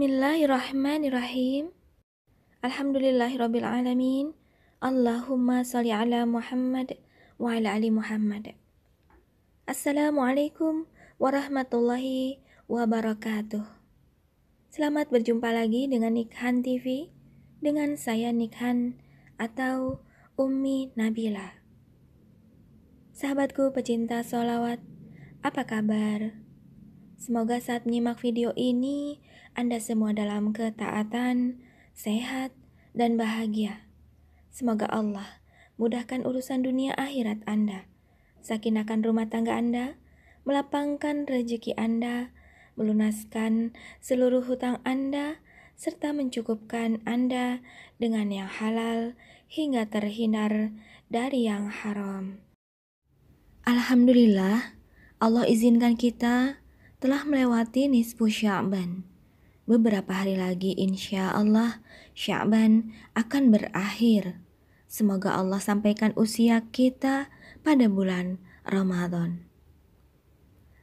Bismillahirrahmanirrahim. Alhamdulillahirrabbilalamin. Allahumma salli ala Muhammad wa ala ali Muhammad. Assalamualaikum warahmatullahi wabarakatuh. Selamat berjumpa lagi dengan Nikhan TV dengan saya Nikhan atau Ummi Nabila. Sahabatku pecinta solawat, apa kabar? Semoga saat menyimak video ini anda semua dalam ketaatan, sehat, dan bahagia. Semoga Allah mudahkan urusan dunia akhirat Anda, sakinakan rumah tangga Anda, melapangkan rezeki Anda, melunaskan seluruh hutang Anda, serta mencukupkan Anda dengan yang halal hingga terhindar dari yang haram. Alhamdulillah, Allah izinkan kita telah melewati nisfu Sya'ban. Beberapa hari lagi insya Allah Syaban akan berakhir. Semoga Allah sampaikan usia kita pada bulan Ramadan.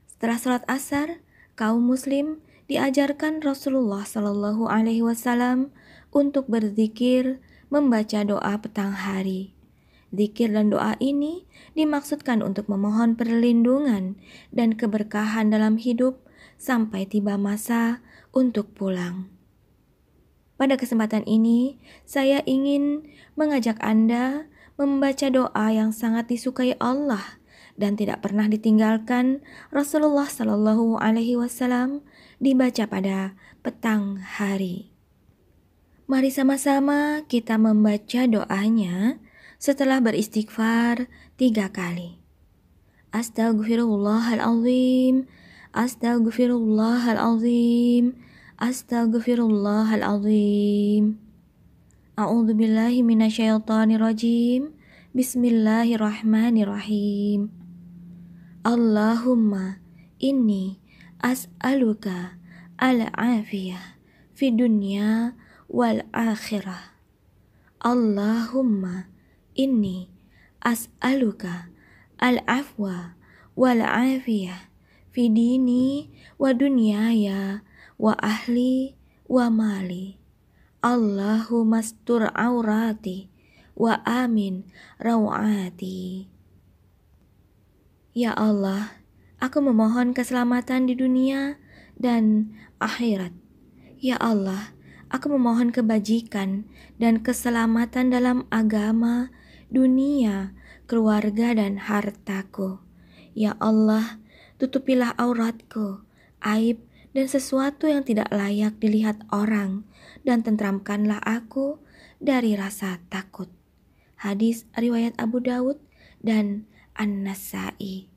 Setelah sholat asar, kaum muslim diajarkan Rasulullah Shallallahu Alaihi Wasallam untuk berzikir, membaca doa petang hari. Zikir dan doa ini dimaksudkan untuk memohon perlindungan dan keberkahan dalam hidup sampai tiba masa untuk pulang. Pada kesempatan ini, saya ingin mengajak Anda membaca doa yang sangat disukai Allah dan tidak pernah ditinggalkan Rasulullah Shallallahu Alaihi Wasallam dibaca pada petang hari. Mari sama-sama kita membaca doanya setelah beristighfar tiga kali. Astagfirullahaladzim. Astagfirullahalazim. Astagfirullahalazim. A'udhu billahi minasyaitanirajim rajim. Bismillahirrahmanirrahim. Allahumma inni as'aluka al-afiyah fi dunya wal akhirah. Allahumma inni as'aluka al-afwa wal afiyah fidini wa dunyaya wa ahli wa mali. Allahumma stur aurati wa amin rawati. Ya Allah, aku memohon keselamatan di dunia dan akhirat. Ya Allah, aku memohon kebajikan dan keselamatan dalam agama, dunia, keluarga, dan hartaku. Ya Allah, tutupilah auratku, aib dan sesuatu yang tidak layak dilihat orang, dan tentramkanlah aku dari rasa takut. Hadis riwayat Abu Dawud dan An-Nasai.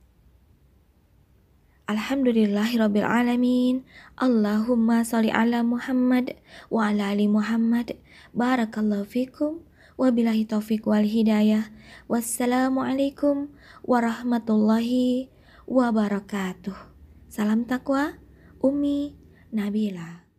Alhamdulillahirrabbilalamin Allahumma sali ala Muhammad wa ala ali Muhammad. Barakallahu fikum. Wa bilahi taufiq wal hidayah. Wassalamualaikum warahmatullahi wabarakatuh wabarakatuh. Salam takwa, Umi Nabila.